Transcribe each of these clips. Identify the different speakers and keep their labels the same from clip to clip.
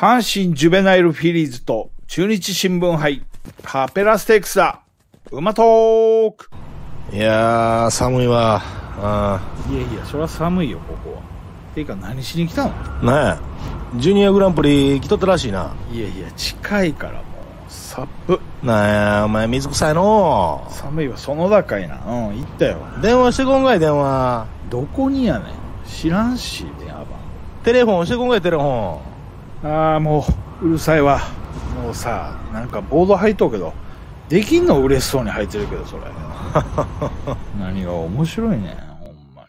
Speaker 1: 阪神ジュベナイルフィリーズと中日新聞杯、カペラステークスだ。
Speaker 2: うまトークいやー、寒いわ。うん。いやいや、そりゃ寒いよ、ここは。ていうか、何しに来たのねえ。ジュニアグランプリ来とったらしいな。いやいや、近いからもう、サップ。なえ、お前水臭いの寒いわ、そのだかいな。うん、行ったよ。電話してこんかい、電話。どこにやねん。知らんし、電話番。テレフォンしてこんかい、テレフォン。
Speaker 1: ああ、もう、うるさいわ。もうさ、なんかボード履いとうけど、できんの嬉しそうに履いてるけど、それ。何が面白いねほんまに。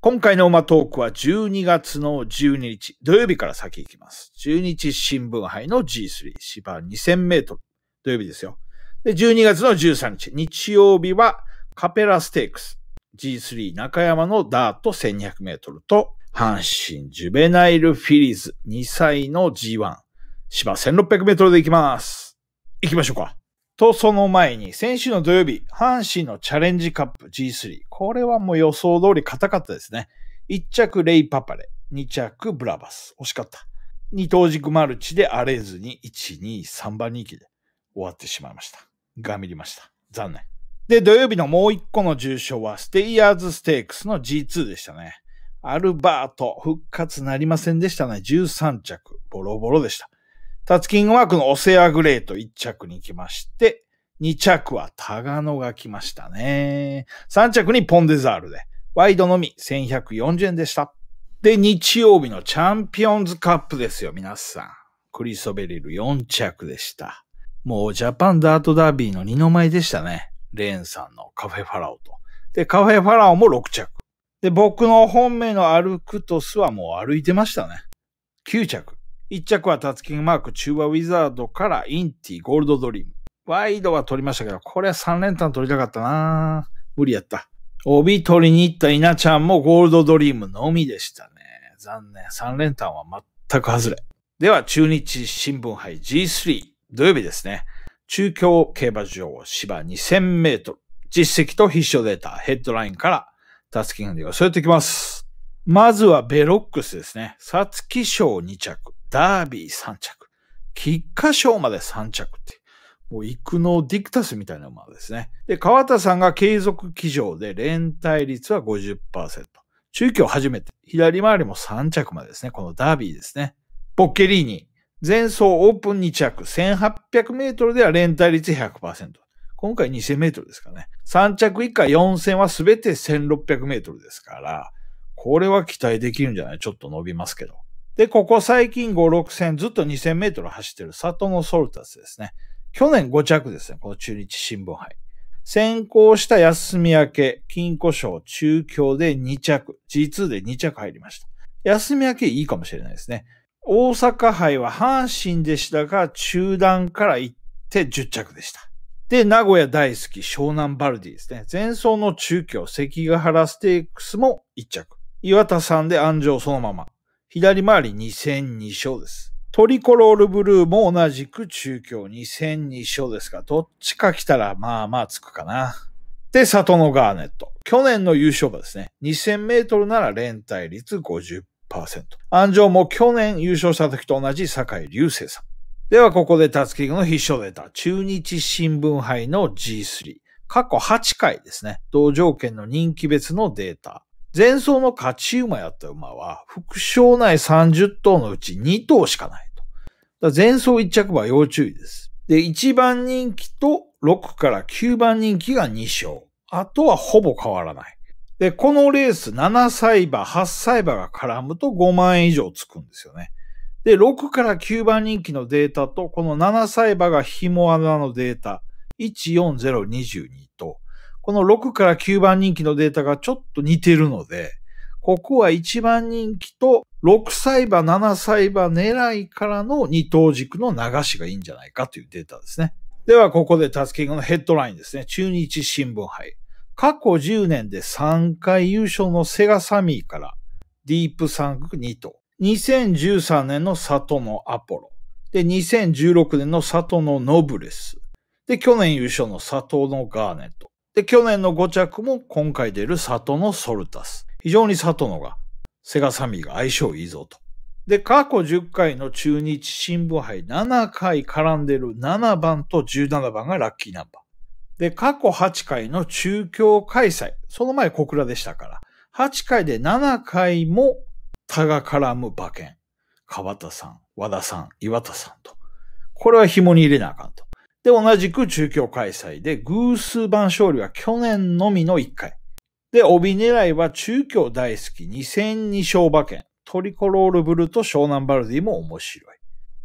Speaker 1: 今回のオマトークは12月の12日、土曜日から先行きます。12日新聞杯の G3 芝2000メートル。土曜日ですよ。で、12月の13日、日曜日はカペラステークス。G3 中山のダート1200メートルと、阪神ジュベナイルフィリーズ2歳の G1 芝1600メートルで行きます。行きましょうか。と、その前に、先週の土曜日、阪神のチャレンジカップ G3。これはもう予想通り硬かったですね。1着レイ・パパレ、2着ブラバス。惜しかった。2等軸マルチで荒れずに、1、2、3番人気で終わってしまいました。がみりました。残念。で、土曜日のもう1個の重賞は、ステイヤーズ・ステークスの G2 でしたね。アルバート、復活なりませんでしたね。13着、ボロボロでした。タツキングマークのオセアグレート1着に来まして、2着はタガノが来ましたね。3着にポンデザールで、ワイドのみ1140円でした。で、日曜日のチャンピオンズカップですよ、皆さん。クリソベリル4着でした。もうジャパンダートダービーの二の舞でしたね。レーンさんのカフェファラオと。で、カフェファラオも6着。で、僕の本命の歩くとすはもう歩いてましたね。9着。1着はタツキングマーク中和ウィザードからインティゴールドドリーム。ワイドは取りましたけど、これは3連単取りたかったな無理やった。帯取りに行った稲ちゃんもゴールドドリームのみでしたね。残念。3連単は全く外れ。では、中日新聞杯 G3 土曜日ですね。中京競馬場芝2000メートル。実績と必勝データヘッドラインからてきます。まずはベロックスですね。サツキ賞2着、ダービー3着、ッカ賞まで3着って。もうイクノディクタスみたいなものですね。で、川田さんが継続騎乗で連帯率は50%。中京初めて。左回りも3着までですね。このダービーですね。ポッケリーニ。前走オープン2着。1800メートルでは連帯率100%。今回2000メートルですかね。3着以下4戦は全て1600メートルですから、これは期待できるんじゃないちょっと伸びますけど。で、ここ最近5、6戦ずっと2000メートル走ってる里のソルタスですね。去年5着ですね、この中日新聞杯。先行した休み明け、金庫賞中京で2着、G2 で2着入りました。休み明けいいかもしれないですね。大阪杯は阪神でしたが、中段から行って10着でした。で、名古屋大好き湘南バルディですね。前走の中京関ヶ原ステークスも1着。岩田さんで安城そのまま。左回り2戦2勝です。トリコロールブルーも同じく中京2戦2勝ですが、どっちか来たらまあまあつくかな。で、里のガーネット。去年の優勝馬ですね。2000メートルなら連帯率50%。安城も去年優勝した時と同じ坂井隆星さん。では、ここでタスキングの必勝データ。中日新聞杯の G3。過去8回ですね。同条件の人気別のデータ。前走の勝ち馬やった馬は、副賞内30頭のうち2頭しかないと。前走1着馬要注意です。で、1番人気と6から9番人気が2勝。あとはほぼ変わらない。で、このレース7歳馬、8歳馬が絡むと5万円以上つくんですよね。で、6から9番人気のデータと、この7歳馬が紐穴のデータ、14022と、この6から9番人気のデータがちょっと似てるので、ここは1番人気と6歳馬、7歳馬狙いからの2等軸の流しがいいんじゃないかというデータですね。では、ここでタスキングのヘッドラインですね。中日新聞杯。過去10年で3回優勝のセガサミーから、ディープ三ク。2頭。2013年の里のアポロ。で、2016年の里のノブレス。で、去年優勝の里のガーネット。で、去年の5着も今回出る里のソルタス。非常に里のが、セガサミーが相性いいぞと。で、過去10回の中日新聞杯7回絡んでる7番と17番がラッキーナンバー。で、過去8回の中京開催。その前小倉でしたから。8回で7回もたが絡む馬券。川田さん、和田さん、岩田さんと。これは紐に入れなあかんと。で、同じく中京開催で、偶数番勝利は去年のみの1回。で、帯狙いは中京大好き2戦2勝馬券。トリコロールブルーと湘南バルディも面白い。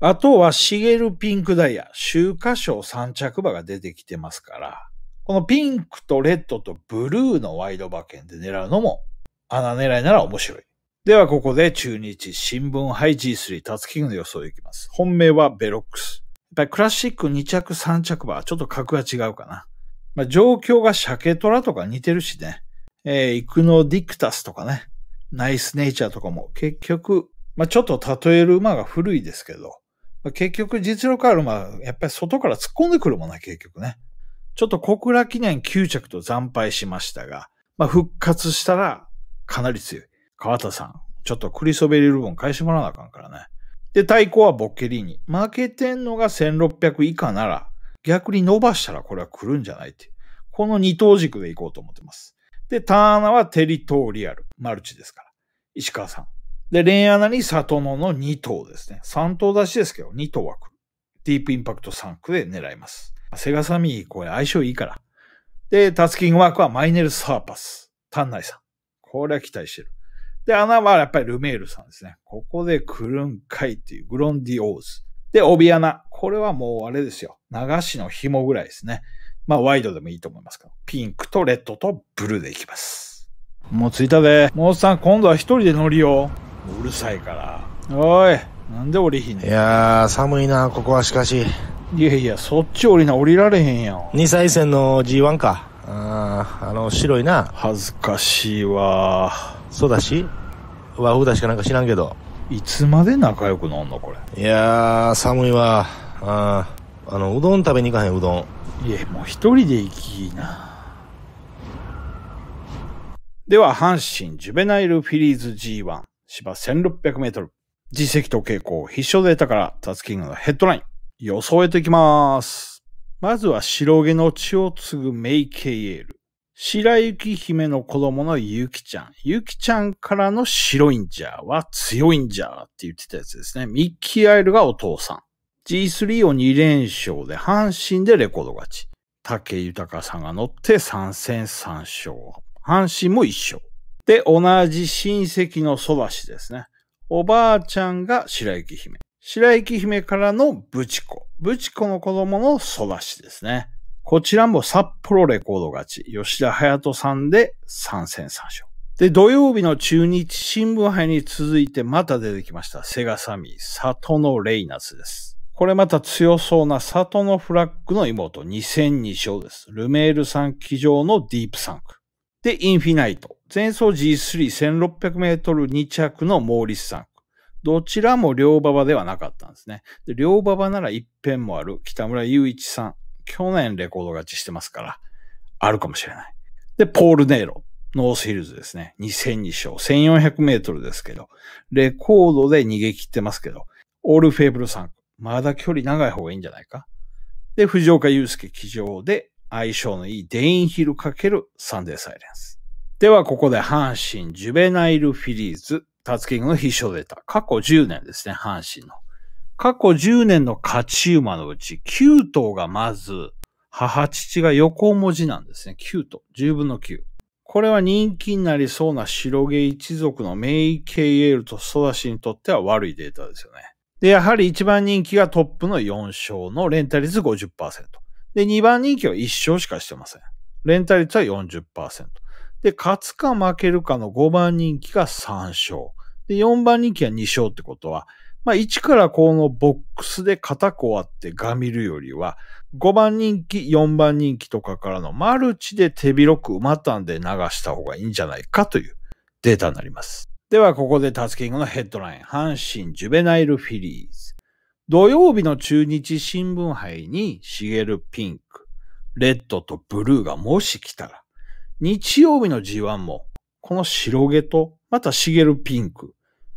Speaker 1: あとは、シゲルピンクダイヤ、秋華賞3着馬が出てきてますから、このピンクとレッドとブルーのワイド馬券で狙うのも、穴狙いなら面白い。ではここで中日新聞杯 G3 タツキングの予想いきます。本命はベロックス。やっぱりクラシック2着3着はちょっと格が違うかな。まあ、状況がシャケトラとか似てるしね。えー、イクノディクタスとかね。ナイスネイチャーとかも結局、まあ、ちょっと例える馬が古いですけど、まあ、結局実力ある馬はやっぱり外から突っ込んでくるもんな、結局ね。ちょっと小倉記念9着と惨敗しましたが、まあ、復活したらかなり強い。川田さん、ちょっとクリソベリル分返してもらわなあかんからね。で、太鼓はボッケリーニ。負けてんのが1600以下なら、逆に伸ばしたらこれは来るんじゃないって。この二等軸でいこうと思ってます。で、ターナはテリトーリアル。マルチですから。石川さん。で、レンアナに里野の二等ですね。三等出しですけど、二等は来る。ディープインパクト3区で狙います。セガサミー、これ相性いいから。で、タスキングワークはマイネル・サーパス。丹内さん。これは期待してる。で、穴はやっぱりルメールさんですね。ここでクルンカイっていうグロンディオーズ。で、帯穴。これはもうあれですよ。流しの紐ぐらいですね。まあ、ワイドでもいいと思いますけど。ピンクとレッドとブルーでいきます。もう着いたで。モーさん、今度は一人で乗りよう。うるさいから。おい、なんで
Speaker 2: 降りひんねん。いやー、寒いな、ここはしかし。いやいや、そっち降りな、降りられへんやん。2歳戦の G1 か。ああ、あの、白いな。恥ずかしいわそうだし、和風だしかなんか知らんけど。いつまで仲良くなんのこれ。いやー、寒いわ。ああの、うどん食べに行かへん、うどん。いえ、もう一人で行きいいな。では、
Speaker 1: 阪神ジュベナイルフィリーズ G1 芝1600メートル。実績と傾向、必勝データからタスキングのヘッドライン。予想へといきます。まずは白毛の血を継ぐメイケイエール。白雪姫の子供のゆきちゃん。ゆきちゃんからの白いんじゃは強いんじゃって言ってたやつですね。ミッキー・アイルがお父さん。G3 を2連勝で、阪神でレコード勝ち。武豊さんが乗って3戦3勝。阪神も1勝。で、同じ親戚のそばしですね。おばあちゃんが白雪姫。白雪姫からのぶち子。ぶち子の子供のそばしですね。こちらも札幌レコード勝ち、吉田隼人さんで参戦参勝。で、土曜日の中日新聞杯に続いてまた出てきました、セガサミー、里のレイナスです。これまた強そうな里のフラッグの妹、2戦2勝です。ルメールさん騎乗のディープサンク。で、インフィナイト。前走 G31600 メートル2着のモーリスサンク。どちらも両馬場ではなかったんですね。両馬場なら一辺もある北村雄一さん。去年レコード勝ちしてますから、あるかもしれない。で、ポール・ネイロ、ノースヒルズですね。2002勝、1400メートルですけど、レコードで逃げ切ってますけど、オールフェーブルさん、まだ距離長い方がいいんじゃないか。で、藤岡祐介騎乗で、相性のいいデインヒル×サンデーサイレンス。では、ここで阪神ジュベナイルフィリーズ、タツキングの必勝データ。過去10年ですね、阪神の。過去10年の勝ち馬のうち9頭がまず、母父が横文字なんですね。9頭。10分の9。これは人気になりそうな白毛一族のメイ・ケイエールとソダシにとっては悪いデータですよね。で、やはり一番人気がトップの4勝のレンタ率50%。で、2番人気は1勝しかしてません。レンタ率は40%。で、勝つか負けるかの5番人気が3勝。で、4番人気は2勝ってことは、まあ、1からこのボックスで肩こわってがミるよりは、5番人気、4番人気とかからのマルチで手広く埋まったんで流した方がいいんじゃないかというデータになります。では、ここでタスキングのヘッドライン、阪神ジュベナイルフィリーズ。土曜日の中日新聞杯に、シゲルピンク、レッドとブルーがもし来たら、日曜日の G1 も、この白毛と、またシゲルピンク、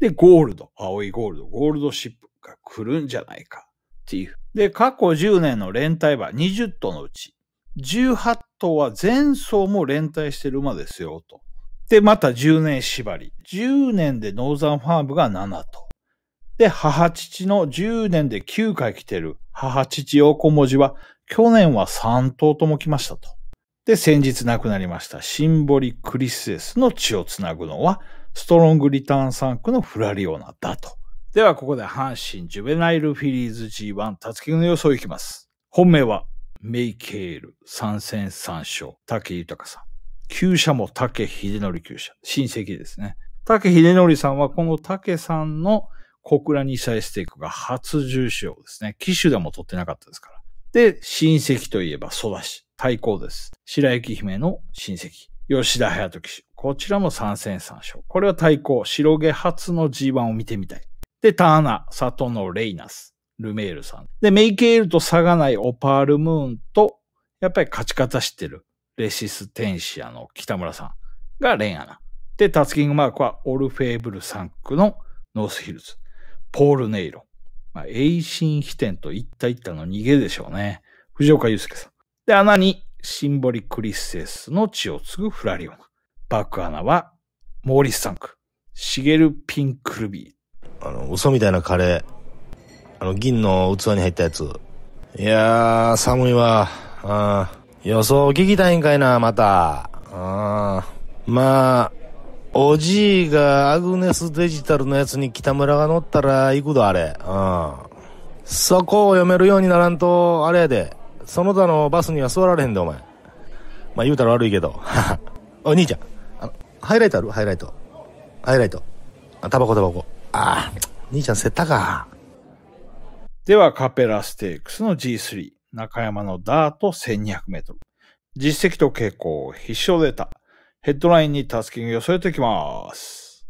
Speaker 1: で、ゴールド、青いゴールド、ゴールドシップが来るんじゃないかっていう。で、過去10年の連帯馬20頭のうち、18頭は前走も連帯してる馬ですよ、と。で、また10年縛り。10年でノーザンファームが7頭。で、母父の10年で9回来てる母父横文字は、去年は3頭とも来ましたと。で、先日亡くなりましたシンボリクリスエスの血をつなぐのは、ストロングリターン3区のフラリオナだと。では、ここで阪神ジュベナイルフィリーズ G1 たつグの予想いきます。本命は、メイケール3戦3勝、竹豊さん。旧車も竹秀則旧車。親戚ですね。竹秀則さんは、この竹さんの小倉2歳ステークが初重賞ですね。騎手でも取ってなかったですから。で、親戚といえば、ソ田シ。対抗です。白雪姫の親戚。吉田隼人騎手。こちらも参戦参勝。これは対抗。白毛初の G1 を見てみたい。で、ターナ、里のレイナス、ルメールさん。で、メイケールと差がないオパールムーンと、やっぱり勝ち方知ってる、レシステンシアの北村さんがレンアナ。で、タツキングマークはオルフェーブル3区のノースヒルズ、ポールネイロ。まあ、永心飛天と一体一体の逃げでしょうね。藤岡祐介さん。で、穴にシンボリクリスセスの血を継ぐフラリオナ。バックアナは、
Speaker 2: モーリス・サンク、シゲル・ピンクルビー。あの、嘘みたいなカレー。あの、銀の器に入ったやつ。いやー、寒いわ。あ予想聞きたいんかいな、また。あまあ、おじいがアグネスデジタルのやつに北村が乗ったら行くぞ、あれ。うん。そこを読めるようにならんと、あれやで。その他のバスには座られへんで、お前。まあ言うたら悪いけど。お兄ちゃん。ハイライトあるハイライト。ハイライト。あ、タバコタバコ。ああ、兄ちゃんせたか。
Speaker 1: では、カペラステークスの G3、中山のダート1200メートル。実績と傾向、必勝データ。ヘッドラインにタスキングを添えていきます。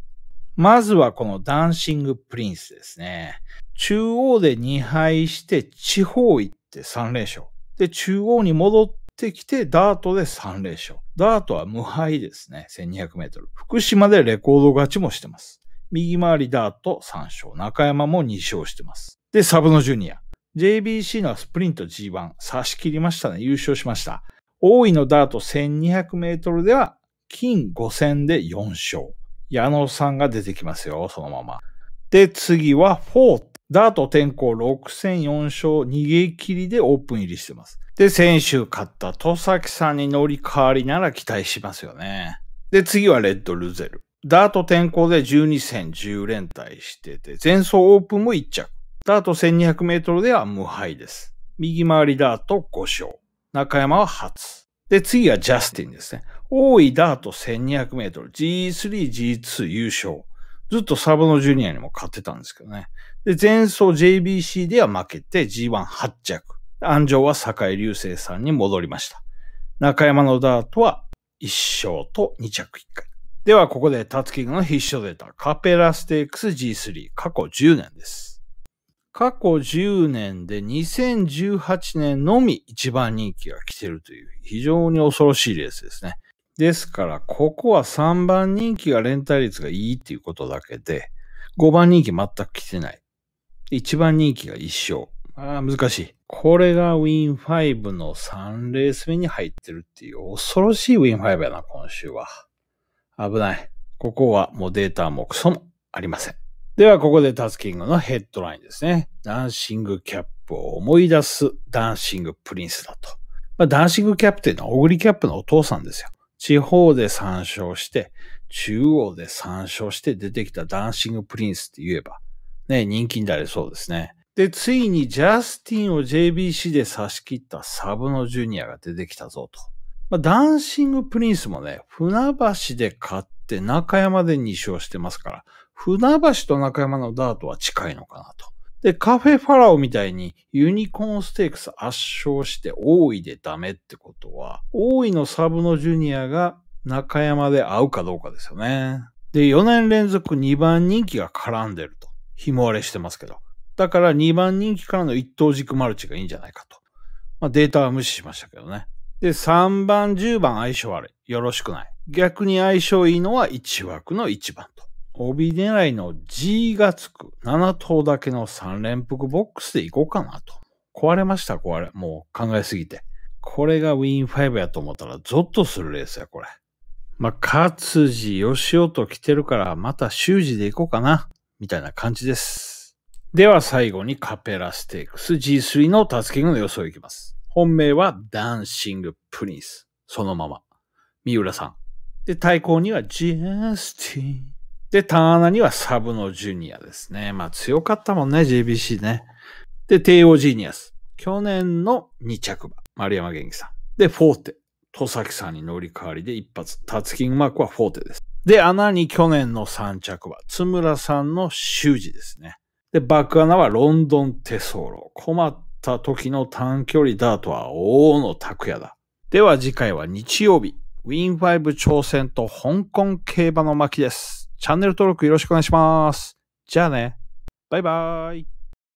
Speaker 1: まずはこのダンシングプリンスですね。中央で2敗して地方行って3連勝。で、中央に戻っってきて、ダートで3連勝。ダートは無敗ですね。1200メートル。福島でレコード勝ちもしてます。右回りダート3勝。中山も2勝してます。で、サブのジュニア。JBC のスプリント G1。差し切りましたね。優勝しました。大井のダート1200メートルでは、金5戦で4勝。矢野さんが出てきますよ。そのまま。で、次はフォー。ダート転向6戦4勝、逃げ切りでオープン入りしてます。で、先週買った戸崎さんに乗り換わりなら期待しますよね。で、次はレッドルゼル。ダート天候で12戦10連対してて、前走オープンも1着。ダート1200メートルでは無敗です。右回りダート5勝。中山は初。で、次はジャスティンですね。大井ダート1200メートル、G3、G2 優勝。ずっとサブのジュニアにも勝ってたんですけどね。で、前走 JBC では負けて G18 着。安城は坂井流星さんに戻りました。中山のダートは1勝と2着1回。では、ここでタツキングの必勝データ、カペラステークス G3、過去10年です。過去10年で2018年のみ一番人気が来てるという非常に恐ろしいレースですね。ですから、ここは3番人気が連帯率がいいっていうことだけで、5番人気全く来てない。1番人気が1勝。ああ、難しい。これが Win5 の3レース目に入ってるっていう恐ろしい Win5 やな、今週は。危ない。ここはもうデータもクソもありません。ではここでタスキングのヘッドラインですね。ダンシングキャップを思い出すダンシングプリンスだと。まあ、ダンシングキャップというのはオグリキャップのお父さんですよ。地方で参照して、中央で参照して出てきたダンシングプリンスって言えば、ね、人気になれそうですね。で、ついにジャスティンを JBC で差し切ったサブのジュニアが出てきたぞと。まあ、ダンシングプリンスもね、船橋で勝って中山で2勝してますから、船橋と中山のダートは近いのかなと。で、カフェファラオみたいにユニコーンステークス圧勝して大井でダメってことは、大井のサブのジュニアが中山で会うかどうかですよね。で、4年連続2番人気が絡んでると。紐割れしてますけど。だから2番人気からの一等軸マルチがいいんじゃないかと。まあ、データは無視しましたけどね。で、3番、10番相性悪い。よろしくない。逆に相性いいのは1枠の1番と。帯狙いの G がつく7頭だけの3連複ボックスでいこうかなと。壊れました、壊れ。もう考えすぎて。これがウィン5やと思ったらゾッとするレースや、これ。まあ、勝地、吉尾と来てるから、また修士でいこうかな。みたいな感じです。では最後にカペラステークス G3 のタスキングの予想いきます。本命はダンシングプリンス。そのまま。三浦さん。で、対抗にはジェスティン。で、ターナにはサブのジュニアですね。まあ強かったもんね、JBC ね。で、帝王ジーニアス。去年の2着馬。丸山元気さん。で、フォーテ。戸崎さんに乗り換わりで一発。タツキングマークはフォーテです。で、穴に去年の3着馬。津村さんの修二ですね。で、バックアナはロンドンテソーロ。困った時の短距離ダートは大野拓也だ。では次回は日曜日、ウィン5挑戦と香港競馬の巻です。チャンネル登録よろしくお願いします。じゃあね。バイバーイ。